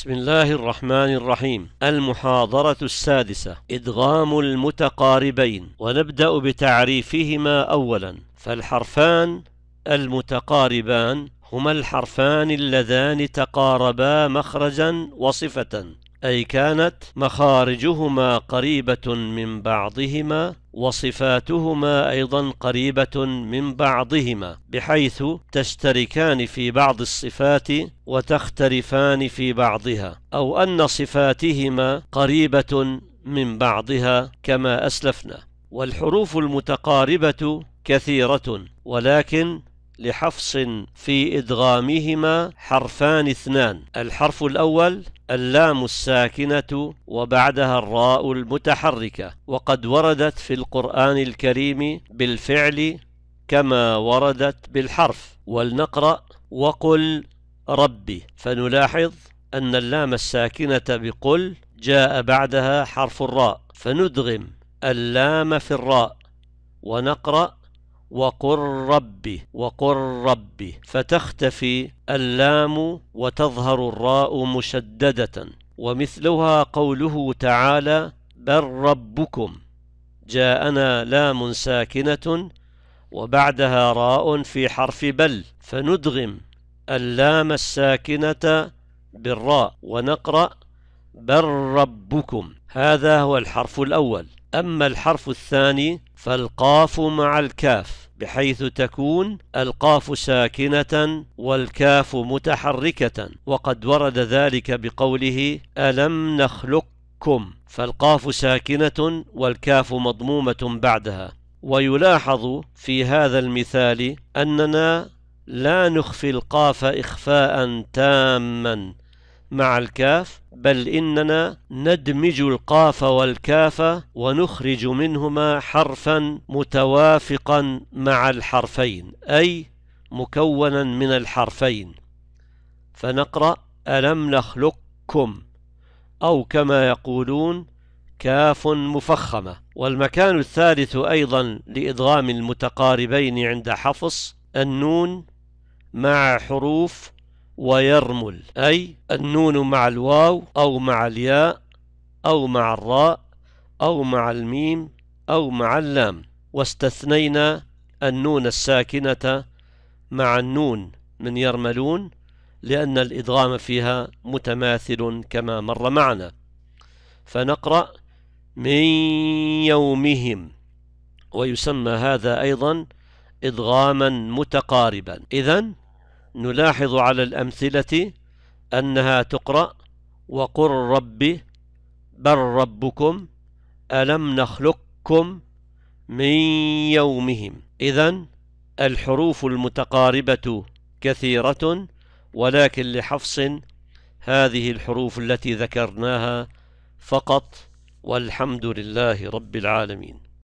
بسم الله الرحمن الرحيم المحاضرة السادسة إدغام المتقاربين ونبدأ بتعريفهما أولا فالحرفان المتقاربان هما الحرفان اللذان تقاربا مخرجا وصفة أي كانت مخارجهما قريبة من بعضهما وصفاتهما أيضا قريبة من بعضهما بحيث تشتركان في بعض الصفات وتختلفان في بعضها أو أن صفاتهما قريبة من بعضها كما أسلفنا والحروف المتقاربة كثيرة ولكن لحفص في إدغامهما حرفان اثنان الحرف الأول اللام الساكنة وبعدها الراء المتحركة وقد وردت في القرآن الكريم بالفعل كما وردت بالحرف ولنقرأ وقل ربي فنلاحظ أن اللام الساكنة بقل جاء بعدها حرف الراء فندغم اللام في الراء ونقرأ وقل ربي وقل ربي فتختفي اللام وتظهر الراء مشددة ومثلها قوله تعالى بل ربكم جاءنا لام ساكنة وبعدها راء في حرف بل فندغم اللام الساكنة بالراء ونقرأ بل ربكم هذا هو الحرف الأول أما الحرف الثاني فالقاف مع الكاف بحيث تكون القاف ساكنة والكاف متحركة وقد ورد ذلك بقوله ألم نخلقكم فالقاف ساكنة والكاف مضمومة بعدها ويلاحظ في هذا المثال أننا لا نخفي القاف إخفاء تاما مع الكاف بل إننا ندمج القاف والكاف ونخرج منهما حرفا متوافقا مع الحرفين أي مكونا من الحرفين فنقرأ ألم نخلقكم أو كما يقولون كاف مفخمة والمكان الثالث أيضا لإدغام المتقاربين عند حفص النون مع حروف ويرمل أي النون مع الواو أو مع الياء أو مع الراء أو مع الميم أو مع اللام واستثنينا النون الساكنة مع النون من يرملون لأن الإدغام فيها متماثل كما مر معنا فنقرأ من يومهم ويسمى هذا أيضا إدغاما متقاربا إذا نلاحظ على الأمثلة أنها تقرأ وقل ربي بل ربكم ألم نخلقكم من يومهم إذا الحروف المتقاربة كثيرة ولكن لحفص هذه الحروف التي ذكرناها فقط والحمد لله رب العالمين